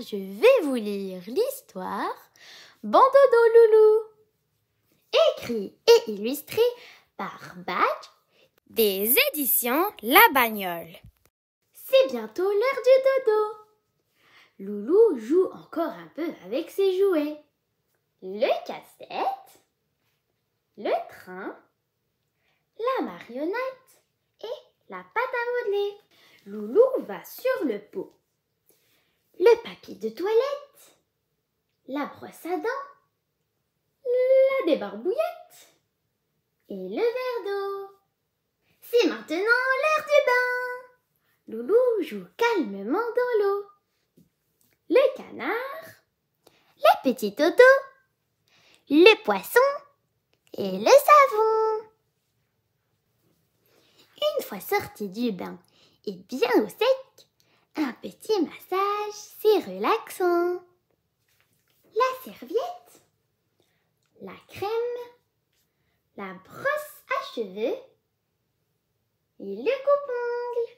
je vais vous lire l'histoire dodo Loulou, écrit et illustré par Bach des éditions La Bagnole. C'est bientôt l'heure du dodo. Loulou joue encore un peu avec ses jouets. Le cassette le train, la marionnette et la pâte à modeler. Loulou va sur le pot le papier de toilette, la brosse à dents, la débarbouillette et le verre d'eau. C'est maintenant l'heure du bain. Loulou joue calmement dans l'eau. Le canard, le petit auto, le poisson et le savon. Une fois sorti du bain et bien au sec, petit massage, c'est relaxant. La serviette, la crème, la brosse à cheveux et le coupe-ongles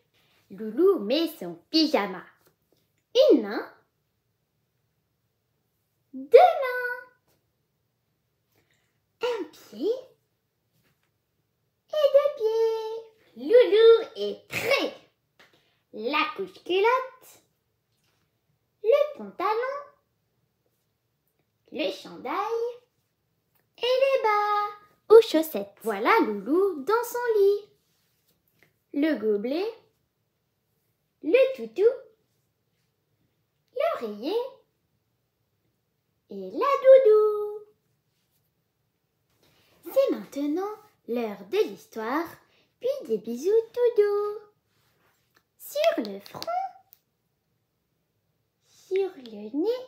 Loulou met son pyjama. Une main, deux mains, un pied, la couche-culotte, le pantalon, le chandail et les bas ou chaussettes. Voilà Loulou dans son lit. Le gobelet, le toutou, l'oreiller et la doudou. C'est maintenant l'heure de l'histoire, puis des bisous tout doux sur le front, sur le nez,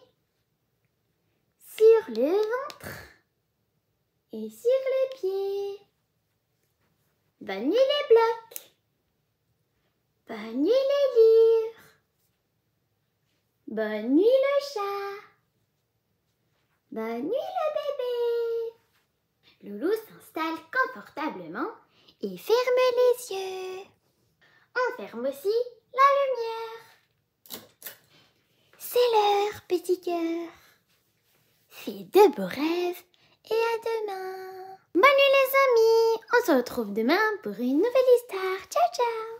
sur le ventre et sur le pied. Bonne nuit les blocs, bonne nuit les livres, bonne nuit le chat, bonne nuit le bébé. Loulou s'installe confortablement et ferme les yeux on ferme aussi la lumière. C'est l'heure, petit cœur. Fais de beaux rêves et à demain. Bonne nuit les amis, on se retrouve demain pour une nouvelle histoire. Ciao ciao